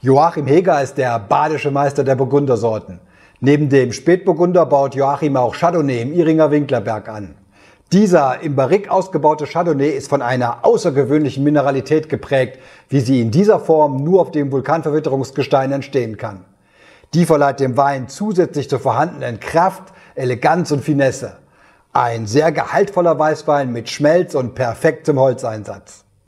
Joachim Heger ist der badische Meister der Burgundersorten. Neben dem Spätburgunder baut Joachim auch Chardonnay im Iringer Winklerberg an. Dieser im Barrique ausgebaute Chardonnay ist von einer außergewöhnlichen Mineralität geprägt, wie sie in dieser Form nur auf dem Vulkanverwitterungsgestein entstehen kann. Die verleiht dem Wein zusätzlich zur vorhandenen Kraft, Eleganz und Finesse. Ein sehr gehaltvoller Weißwein mit Schmelz und perfektem Holzeinsatz.